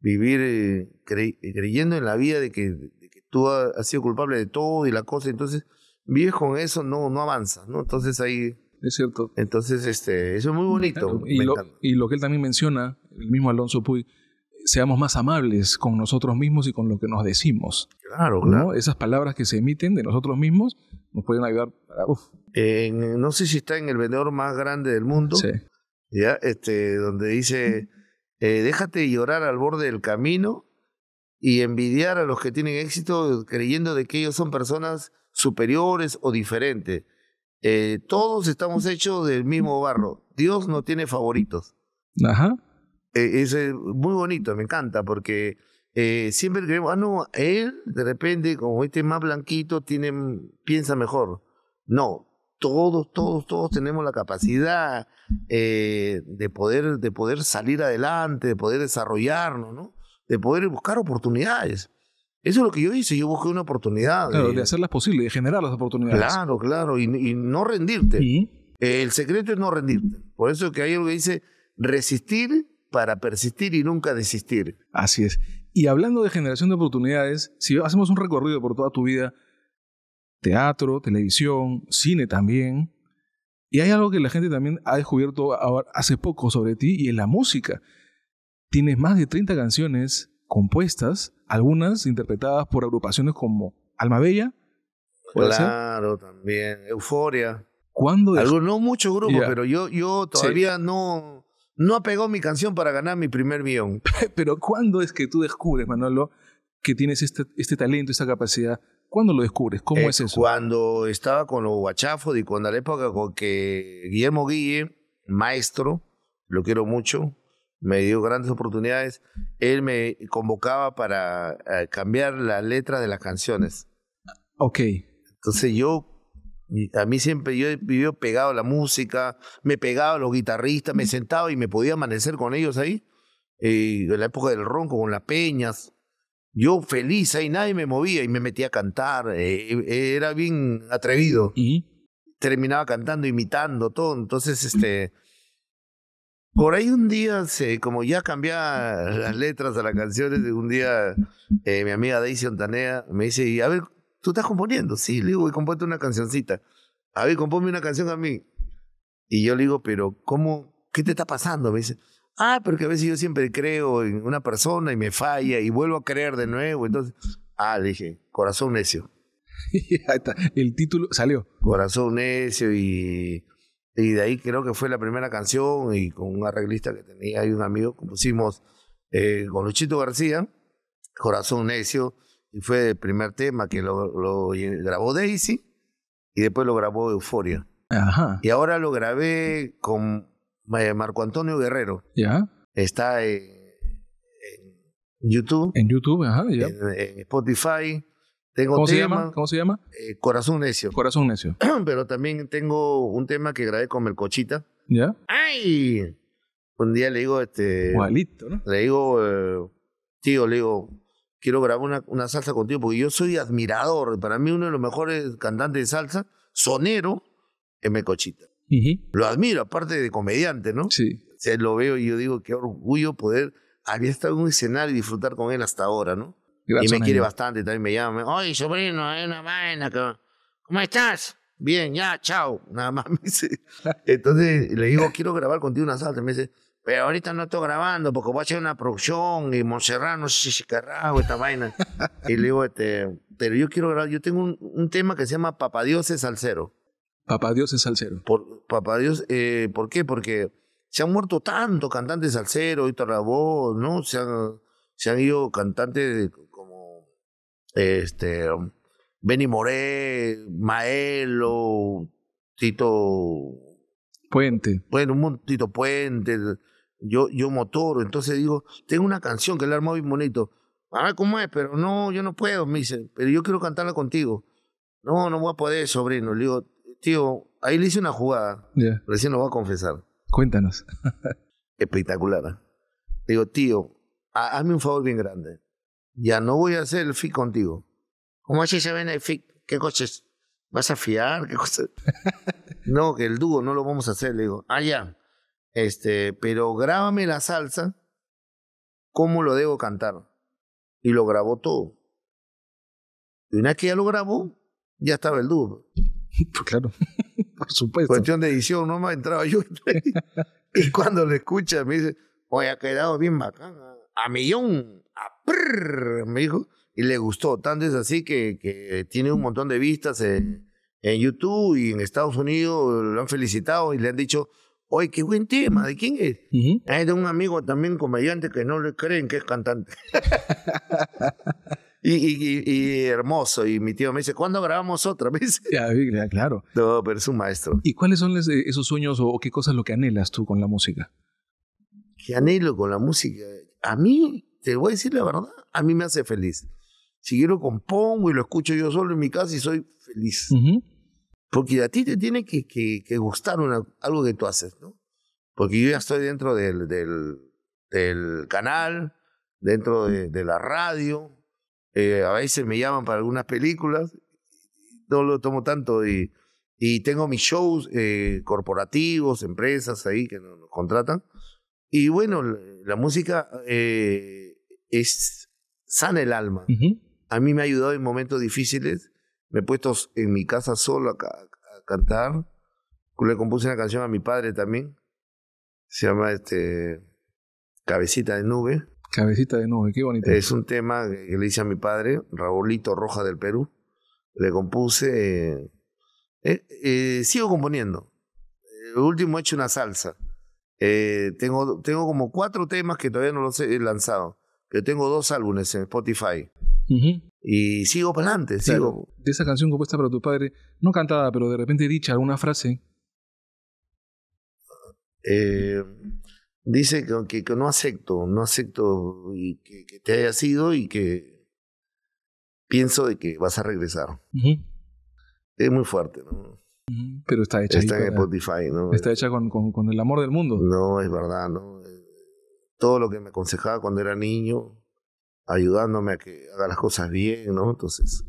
vivir eh, creyendo en la vida de que, tú has sido culpable de todo y la cosa, entonces vives con eso, no, no avanzas, ¿no? Entonces ahí... Es cierto. Entonces, este, eso es muy bonito. Y, lo, y, lo, que él también menciona, el mismo Alonso Puy, seamos más amables con nosotros mismos y con lo que nos decimos. Claro, claro. Esas palabras que se emiten de nosotros mismos nos pueden ayudar. Para, En, no sé si está en el vendedor más grande del mundo, sí. ya, este, donde dice, eh, déjate llorar al borde del camino y envidiar a los que tienen éxito creyendo de que ellos son personas superiores o diferentes. Eh, todos estamos hechos del mismo barro. Dios no tiene favoritos. Ajá. Eh, es eh, muy bonito, me encanta, porque eh, siempre creemos, ah, no, él de repente, como este más blanquito, tiene, mm, piensa mejor. No, todos, todos, todos tenemos la capacidad de, poder, de poder salir adelante, de poder desarrollarnos, ¿no? de poder buscar oportunidades. Eso es lo que yo hice, yo busqué una oportunidad. de, hacerlas posibles, de generar las oportunidades. Claro, claro, y, no rendirte. el secreto es no rendirte. Por eso que hay algo que dice resistir para persistir y nunca desistir. Así es. Y hablando de generación de oportunidades, si hacemos un recorrido por toda tu vida, teatro, televisión, cine también, y hay algo que la gente también ha descubierto hace poco sobre ti y en la música. Tienes más de 30 canciones compuestas, algunas interpretadas por agrupaciones como Alma Bella. Claro, también. Euforia. ¿Cuándo? Algo, no muchos grupos, pero yo, yo todavía no no apegó mi canción para ganar mi primer guión Pero ¿cuándo es que tú descubres, Manolo, que tienes este, este talento, esta capacidad? ¿Cuándo lo descubres? ¿Cómo es eh, eso? Cuando estaba con los guachafos y cuando la época con que Guillermo Guille, maestro, lo quiero mucho, me dio grandes oportunidades, él me convocaba para eh, cambiar la letra de las canciones. Ok. Entonces yo a mí siempre, yo he pegado a la música, me pegaba a los guitarristas, me sentaba y me podía amanecer con ellos ahí. Eh, en la época del ronco, con las peñas. Yo feliz ahí, nadie me movía y me metía a cantar. Eh, era bien atrevido. Terminaba cantando, imitando, todo. Entonces, este. Por ahí un día, como ya cambiaba las letras a las canciones, un día eh, mi amiga Daisy Ontanea me dice, a ver, ¿Tú estás componiendo? Sí, le digo, compónte una cancioncita. A ver, compónme una canción a mí. Y yo le digo, pero ¿cómo? ¿Qué te está pasando? Me dice, ah, porque a veces yo siempre creo en una persona y me falla y vuelvo a creer de nuevo. Entonces, ah, le dije, corazón necio. Ahí está, el título salió. Corazón necio y, y de ahí creo que fue la primera canción y con un arreglista que tenía y un amigo compusimos eh, con Luchito García, Corazón necio y fue el primer tema que lo, grabó Daisy y después lo grabó Euforia. Ajá. Y ahora lo grabé con Marco Antonio Guerrero. Ya. Está eh, en, YouTube. En YouTube, ajá. En, Spotify. Tengo ¿Cómo, se llama? ¿Cómo se llama? Eh, Corazón Necio. Corazón Necio. Pero también tengo un tema que grabé con Melcochita. ¿Ya? ¡Ay! Un día le digo, este. Igualito, ¿no? Le digo, eh, tío, le digo, quiero grabar una, una, salsa contigo, porque yo soy admirador, para mí uno de los mejores cantantes de salsa, sonero, es Mecochita. Lo admiro, aparte de comediante, ¿no? Sí. lo veo y yo digo, qué orgullo poder había estado en un escenario y disfrutar con él hasta ahora, ¿no? y me quiere bastante, también me llama, ay sobrino, hay una vaina, ¿cómo estás? Bien, ya, chao, nada más me dice. Entonces le digo, quiero grabar contigo una salsa, me dice, pero ahorita no estoy grabando porque voy a hacer una producción y Montserrat, no sé si se carajo esta vaina. y le digo, este, pero yo quiero grabar, yo tengo un, tema que se llama Papá Dios es Salcero. Papá Dios es Por, Papá Dios, eh, ¿por qué? Porque se han muerto tantos cantantes Salcero, y Rabó, ¿no? Se han, se han ido cantantes como este Benny Moré, Maelo, Tito Puente. Bueno, un Tito Puente, yo, yo motoro, entonces digo, tengo una canción que le armó bien bonito. Ah, ¿cómo es? Pero no, yo no puedo, me dice, pero yo quiero cantarla contigo. No, no voy a poder, sobrino. Le digo, tío, ahí le hice una jugada. ya Recién lo va a confesar. Cuéntanos. Espectacular. ¿eh? Le digo, tío, hazme un favor bien grande. Ya no voy a hacer el fic contigo. ¿Cómo así se ven el fic ¿Qué coches? ¿Vas a fiar? ¿Qué cosas? no, que el dúo no lo vamos a hacer. Le digo, ah, ya. Este, pero grábame la salsa, cómo lo debo cantar. Y lo grabó todo. Y una vez que ya lo grabó, ya estaba el dúo. Pues claro, por supuesto. Cuestión de edición, no me entraba yo. y cuando lo escucha, me dice, oye, ha quedado bien bacán. A millón, a prrr, me dijo. Y le gustó, tanto es así que, que tiene un montón de vistas en, en YouTube y en Estados Unidos lo han felicitado y le han dicho, Oye, qué buen tema, ¿de quién es? Ah, es de un amigo también comediante que no le creen que es cantante. y, hermoso. Y mi tío me dice, ¿cuándo grabamos otra? vez? Ya, claro. No, pero es un maestro. ¿Y cuáles son eh, esos sueños o qué cosas lo que anhelas tú con la música? ¿Qué anhelo con la música? A mí, te voy a decir la verdad, a mí me hace feliz. Si yo lo compongo y lo escucho yo solo en mi casa y soy feliz. Porque a ti te tiene que, que, gustar algo que tú haces, ¿no? Porque yo ya estoy dentro del, canal, dentro de, la radio, eh, a veces me llaman para algunas películas, no lo tomo tanto y, y tengo mis shows eh, corporativos, empresas ahí que nos, contratan. Y bueno, la, música eh, es sana el alma. A mí me ha ayudado en momentos difíciles me he puesto en mi casa solo a, cantar. Le compuse una canción a mi padre también. Se llama este Cabecita de Nube. Cabecita de Nube, qué bonito. Es un tema que le hice a mi padre, Raulito Roja del Perú. Le compuse. Eh, eh, eh, sigo componiendo. El último he hecho una salsa. tengo, tengo como cuatro temas que todavía no los he lanzado. Pero tengo dos álbumes en Spotify. Y sigo para adelante, sigo. De esa canción compuesta para tu padre, no cantada, pero de repente dicha alguna frase. Eh, dice que, que, no acepto, no acepto y que, te haya sido y que pienso de que vas a regresar. Es muy fuerte, ¿no? Pero está hecha. Está en Spotify, Está hecha con, con, con, el amor del mundo. No, es verdad, ¿no? Eh, todo lo que me aconsejaba cuando era niño, ayudándome a que haga las cosas bien, ¿no? Entonces,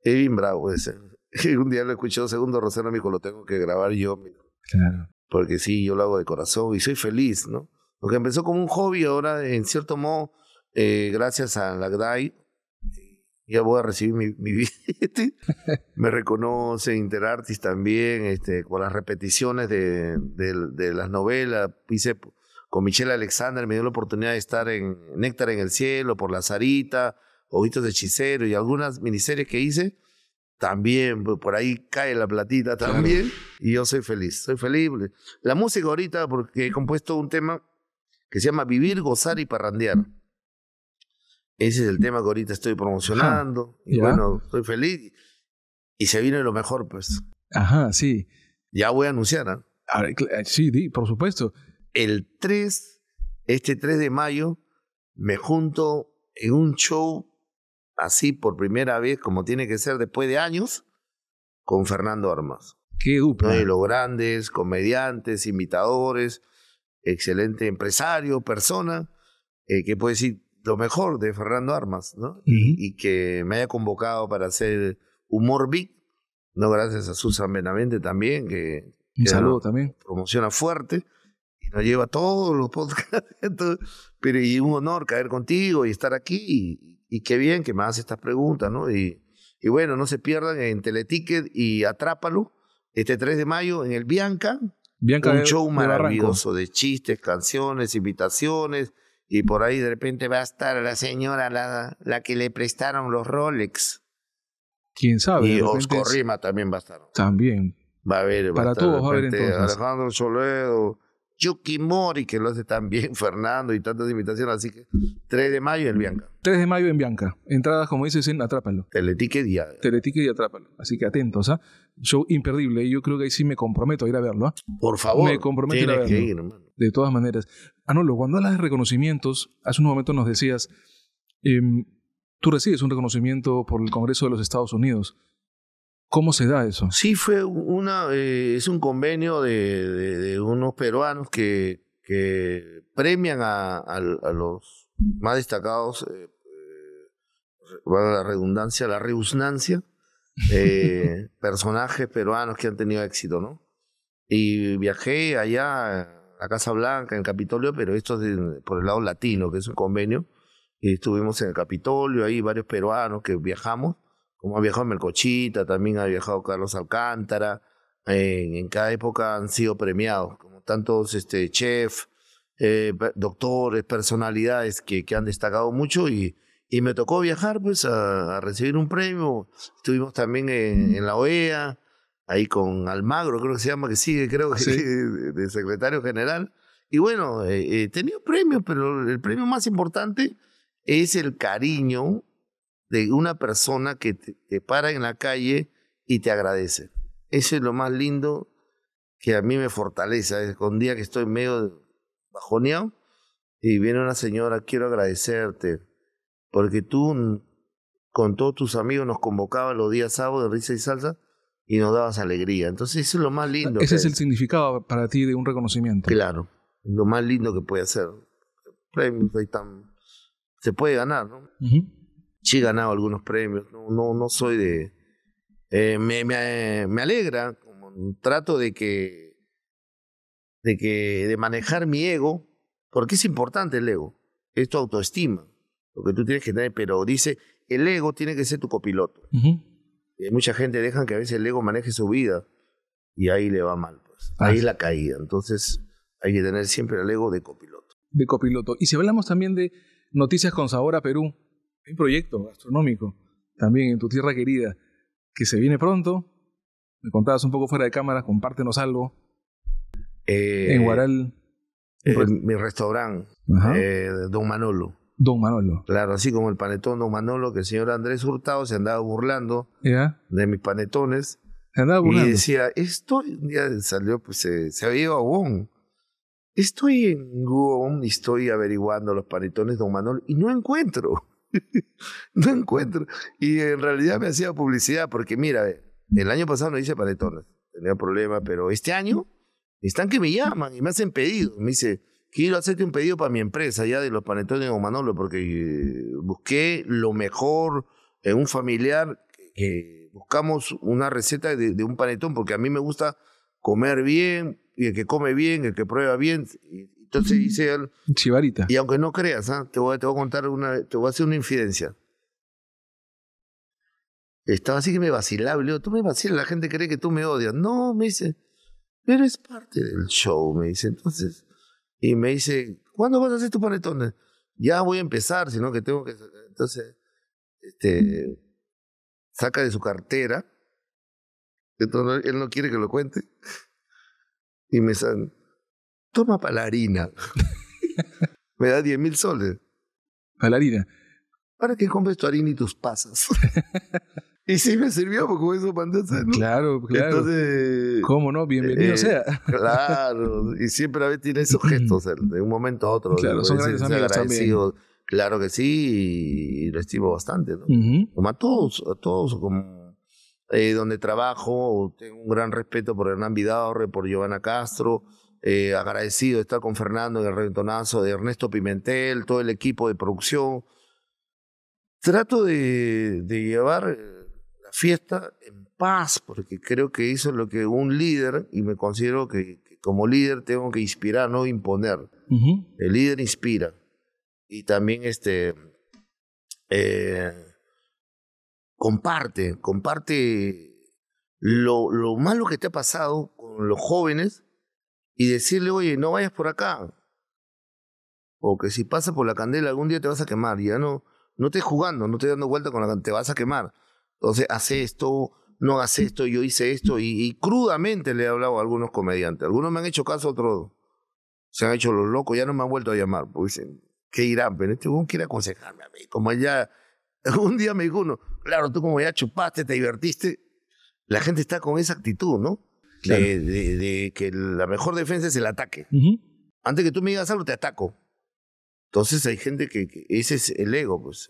es bien bravo ese. un día lo escuché segundo, Rosario me lo tengo que grabar yo. Claro. Porque sí, yo lo hago de corazón y soy feliz, ¿no? Lo que empezó como un hobby ahora, en cierto modo, eh, gracias a la GDAI, ya voy a recibir mi, mi me reconoce Interartis también, este, con las repeticiones de, de, de las novelas. Hice con Michelle Alexander me dio la oportunidad de estar en Néctar en el Cielo, por La Zarita, Ojitos de Hechicero y algunas miniseries que hice. También, por ahí cae la platita también. Y yo soy feliz, soy feliz. La música ahorita, porque he compuesto un tema que se llama Vivir, Gozar y Parrandear. Ese es el tema que ahorita estoy promocionando. y bueno, estoy feliz. Y se viene lo mejor, pues. Ajá, sí. Ya voy a anunciar. ¿ah? ¿eh? Sí, por supuesto el 3, este 3 de mayo, me junto en un show así por primera vez, como tiene que ser después de años, con Fernando Armas. Qué dupla. de los grandes comediantes, invitadores, excelente empresario, persona, eh, que puede decir lo mejor de Fernando Armas, ¿no? y, que me haya convocado para hacer Humor Big, ¿no? Gracias a Susan Benavente también, que... saludo también. Promociona fuerte y nos lleva todos los podcasts. pero y un honor caer contigo y estar aquí. Y, qué bien que me haces estas preguntas, ¿no? Y, y bueno, no se pierdan en Teleticket y Atrápalo, este 3 de mayo en el Bianca. Bianca un show maravilloso de, chistes, canciones, invitaciones. Y por ahí de repente va a estar la señora, la, la que le prestaron los Rolex. Quién sabe. Y Oscar Rima también va a estar. También. Va a haber. Para todos va a haber Alejandro Soledo, Mori, que lo hace tan bien Fernando y tantas invitaciones. Así que 3 de mayo en Bianca. 3 de mayo en Bianca. Entradas, como dices, en Atrápalo. Teletique y Teletique y Atrápalo. Así que atentos, ¿ah? Show imperdible. Yo creo que ahí sí me comprometo a ir a verlo. ¿ah? Por favor. Me comprometo tienes a verlo. que ir, De todas maneras. Anolo, cuando hablas de reconocimientos, hace unos momento nos decías, eh, tú recibes un reconocimiento por el Congreso de los Estados Unidos ¿Cómo se da eso? Sí, fue una, eh, es un convenio de, unos peruanos que, que premian a, los más destacados, eh, eh la redundancia, la reusnancia, eh, personajes peruanos que han tenido éxito, ¿no? Y viajé allá a Casa Blanca, en el Capitolio, pero esto es por el lado latino, que es un convenio, y estuvimos en el Capitolio, ahí varios peruanos que viajamos, como ha viajado Melcochita, también ha viajado Carlos Alcántara, en, cada época han sido premiados, como tantos este, chefs, eh, doctores, personalidades que, que, han destacado mucho y, y me tocó viajar pues a, recibir un premio. Estuvimos también en, la OEA, ahí con Almagro, creo que se llama, que sigue, creo ah, que de, de, secretario general. Y bueno, he eh, eh, tenido premios, pero el premio más importante es el cariño de una persona que te, para en la calle y te agradece. Eso es lo más lindo que a mí me fortalece. Un día que estoy medio bajoneado y viene una señora, quiero agradecerte, porque tú con todos tus amigos nos convocabas los días sábados de risa y salsa y nos dabas alegría. Entonces eso es lo más lindo. Ese es, el significado para ti de un reconocimiento. Claro, lo más lindo que puede hacer. Premios ahí se puede ganar, ¿no? sí he ganado algunos premios, no, no, no soy de... Eh, me, alegra, trato de que, de que, de manejar mi ego, porque es importante el ego, esto autoestima, lo que tú tienes que tener, pero dice, el ego tiene que ser tu copiloto. mucha gente dejan que a veces el ego maneje su vida y ahí le va mal, pues. Ah. ahí es la caída, entonces hay que tener siempre el ego de copiloto. De copiloto. Y si hablamos también de noticias con sabor a Perú, hay un proyecto astronómico también en tu tierra querida que se viene pronto. Me contabas un poco fuera de cámara, compártenos algo. Eh, en Guaral. Eh, mi restaurante, eh, Don Manolo. Don Manolo. Claro, así como el panetón Don Manolo, que el señor Andrés Hurtado se andaba burlando de mis panetones. Se andaba Y decía, estoy, día salió, pues se, había ido a Wong. Estoy en Google y estoy averiguando los panetones Don Manolo y no encuentro. no encuentro. Y en realidad me hacía publicidad, porque mira, el año pasado no hice panetones... tenía problemas, pero este año están que me llaman y me hacen pedido... Me dice, quiero hacerte un pedido para mi empresa ya de los panetones o Manolo, porque eh, busqué lo mejor en un familiar, que buscamos una receta de, un panetón, porque a mí me gusta comer bien, y el que come bien, el que prueba bien, entonces dice Chivarita. Y aunque no creas, ¿ah? te, voy, te voy a contar una... Te voy a hacer una infidencia. Estaba así que me vacilaba. Le digo, tú me vacilas, la gente cree que tú me odias. No, me dice, pero es parte del show, me dice. Entonces, y me dice, ¿cuándo vas a hacer tu panetón? Ya voy a empezar, sino que tengo que... Entonces, este, saca de su cartera. Entonces, él no quiere que lo cuente. Y me, toma para la harina. Me da 10 mil soles. harina. Para que compres tu harina y tus pasas. Y sí me sirvió porque eso pantalla, ¿no? Claro, claro. Entonces, ¿Cómo no? Bienvenido eh, sea. Claro, y siempre a veces tiene esos gestos de un momento a otro. Claro, amigos Claro que sí, y lo estimo bastante, Como a todos, a todos, como eh, donde trabajo, tengo un gran respeto por Hernán Vidaurre, por Giovanna Castro, eh, agradecido de estar con Fernando en el de Ernesto Pimentel, todo el equipo de producción. Trato de, de llevar eh, la fiesta en paz, porque creo que eso es lo que un líder, y me considero que, como líder tengo que inspirar, no imponer. El líder inspira. Y también este, eh, comparte, comparte lo, lo malo que te ha pasado con los jóvenes y decirle, oye, no vayas por acá. O que si pasas por la candela algún día te vas a quemar. Ya no, no estés jugando, no estés dando vuelta con la candela, te vas a quemar. Entonces, hace esto, no hagas esto, yo hice esto. Y, crudamente le he hablado a algunos comediantes. Algunos me han hecho caso, otros se han hecho los locos, ya no me han vuelto a llamar. Pues dicen, ¿qué irán? Pero este uno quiere aconsejarme a mí. Como ya, un día me dijo uno, claro, tú como ya chupaste, te divertiste. La gente está con esa actitud, ¿no? de, que la mejor defensa es el ataque. Antes que tú me digas algo, te ataco. Entonces hay gente que, ese es el ego, pues.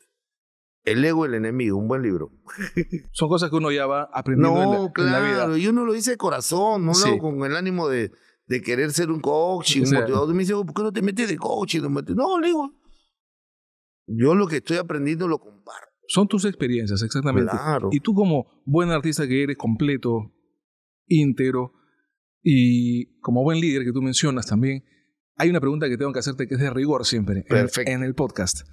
El ego, el enemigo, un buen libro. Son cosas que uno ya va aprendiendo no, en, la, claro, Y uno lo dice de corazón, no lo lo con el ánimo de, de querer ser un coach, un motivador. Me dice, ¿por qué no te metes de coach? No, le digo, yo lo que estoy aprendiendo lo comparto. Son tus experiencias, exactamente. Y tú como buen artista que eres completo, íntegro y como buen líder que tú mencionas también, hay una pregunta que tengo que hacerte que es de rigor siempre en, el podcast.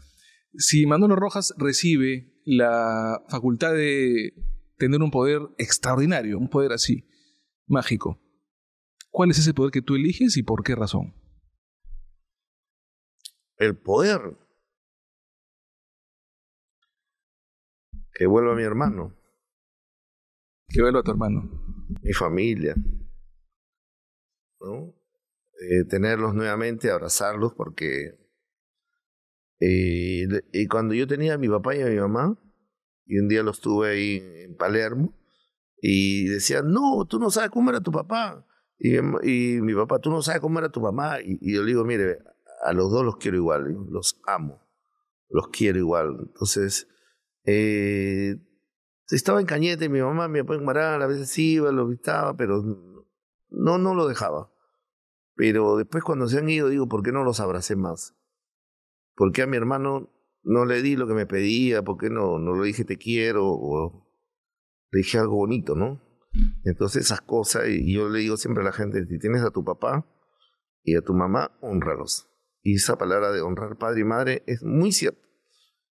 Si Manolo Rojas recibe la facultad de tener un poder extraordinario, un poder así, mágico, ¿cuál es ese poder que tú eliges y por qué razón? El poder. Que vuelva mi hermano. Que vuelva tu hermano mi familia, ¿no? Eh, tenerlos nuevamente, abrazarlos, porque... Eh, y cuando yo tenía a mi papá y a mi mamá, y un día los tuve ahí en Palermo, y decían, no, tú no sabes cómo era tu papá. Y, mi papá, tú no sabes cómo era tu mamá. Y, yo le digo, mire, a los dos los quiero igual, los amo, los quiero igual. Entonces, eh, estaba en Cañete, mi mamá, mi papá en a veces iba, lo visitaba, pero no, no lo dejaba. Pero después cuando se han ido, digo, ¿por qué no los abracé más? ¿Por qué a mi hermano no le di lo que me pedía? ¿Por qué no, no le dije te quiero? O le dije algo bonito, ¿no? Entonces esas cosas, y yo le digo siempre a la gente, si tienes a tu papá y a tu mamá, honralos. Y esa palabra de honrar padre y madre es muy cierta.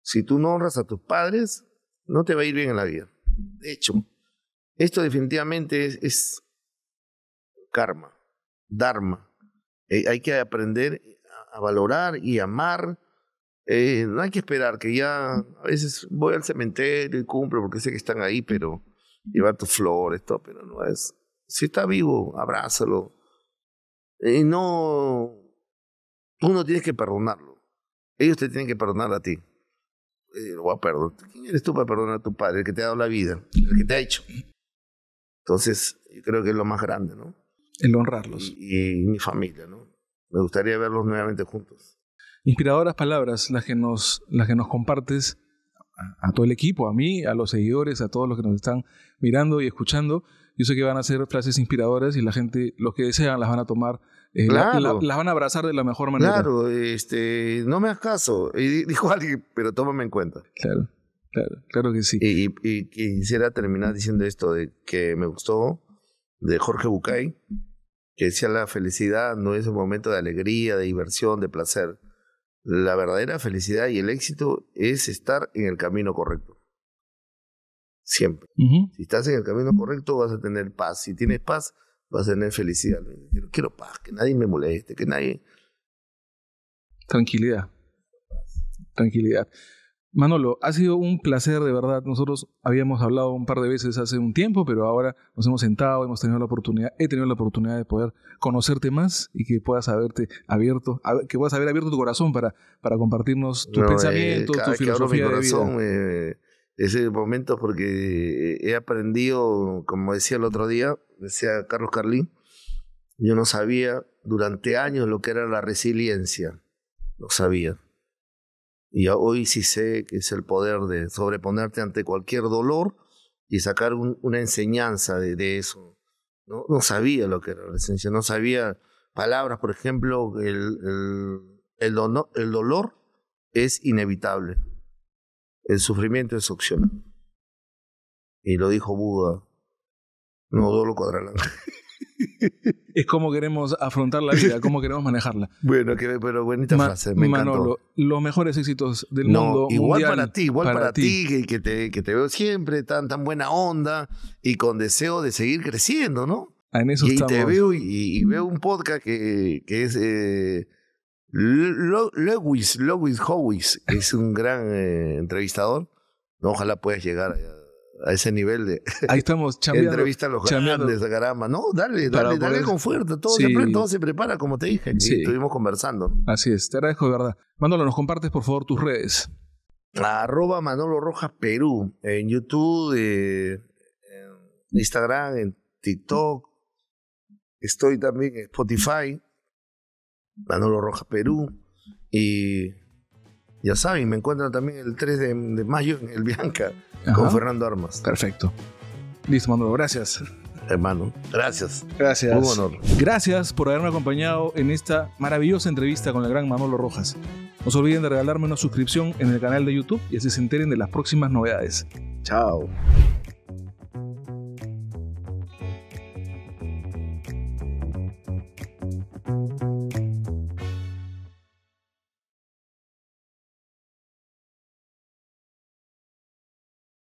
Si tú no honras a tus padres, no te va a ir bien en la vida. De hecho, esto definitivamente es, karma, dharma. Eh, hay que aprender a valorar y amar. Eh, no hay que esperar que ya a veces voy al cementerio y cumplo porque sé que están ahí, pero llevar tus flores, todo, pero no es. Si está vivo, abrázalo. Y no, tú no tienes que perdonarlo. Ellos te tienen que perdonar a ti. Eh, y ¿Quién eres tú para perdonar a tu padre? El que te ha dado la vida, el que te ha hecho. Entonces, yo creo que es lo más grande, ¿no? El honrarlos. Y, mi familia, ¿no? Me gustaría verlos nuevamente juntos. Inspiradoras palabras las que nos, las que nos compartes a todo el equipo, a mí, a los seguidores, a todos los que nos están mirando y escuchando yo sé que van a ser frases inspiradoras y la gente, los que desean, las van a tomar, eh, las van a abrazar de la mejor manera. Claro, este, no me hagas caso. dijo alguien, pero tómame en cuenta. Claro, claro, claro que sí. Y, y quisiera terminar diciendo esto de que me gustó de Jorge Bucay, que decía la felicidad no es un momento de alegría, de diversión, de placer. La verdadera felicidad y el éxito es estar en el camino correcto siempre. Si estás en el camino correcto, vas a tener paz. Si tienes paz, vas a tener felicidad. Quiero, paz, que nadie me moleste, que nadie... Tranquilidad. Tranquilidad. Manolo, ha sido un placer de verdad. Nosotros habíamos hablado un par de veces hace un tiempo, pero ahora nos hemos sentado, hemos tenido la oportunidad, he tenido la oportunidad de poder conocerte más y que puedas haberte abierto, que puedas haber abierto tu corazón para, para compartirnos tus pensamientos, tu eh, filosofía de vida. Eh, ese momento porque eh, he aprendido, como decía el otro día, decía Carlos Carlín, yo no sabía durante años lo que era la resiliencia, no sabía. Y hoy sí sé que es el poder de sobreponerte ante cualquier dolor y sacar una enseñanza de, eso. No, no, sabía lo que era la resiliencia, no sabía palabras, por ejemplo, el, el, el dolor es inevitable, el sufrimiento es opcional. Y lo dijo Buda. No dolo cuadralán. es como queremos afrontar la vida, cómo queremos manejarla. Bueno, pero bonita frase, me encantó. los mejores éxitos del mundo. Igual para ti, igual para, ti, que, te, que te veo siempre tan, tan buena onda y con deseo de seguir creciendo, ¿no? En eso y te veo y, veo un podcast que, que es eh, Lewis, Lewis Howis es un gran eh, entrevistador. ojalá puedas llegar a, ese nivel de. Ahí estamos, Entrevista a los grandes, caramba. No, dale, dale, dale con fuerza. Todo, se, prepara, como te dije. estuvimos conversando. Así es, te agradezco de verdad. Mándalo, nos compartes por favor tus redes. Arroba Manolo Rojas Perú. En YouTube, eh, en Instagram, en TikTok. Estoy también en Spotify. Manolo Rojas Perú. Y ya saben, me encuentro también el 3 de, mayo en el Bianca con Fernando Armas. Perfecto. Listo, Manolo, gracias. Hermano, gracias. Gracias. Un honor. Gracias por haberme acompañado en esta maravillosa entrevista con el gran Manolo Rojas. No se olviden de regalarme una suscripción en el canal de YouTube y así se enteren de las próximas novedades. Chao.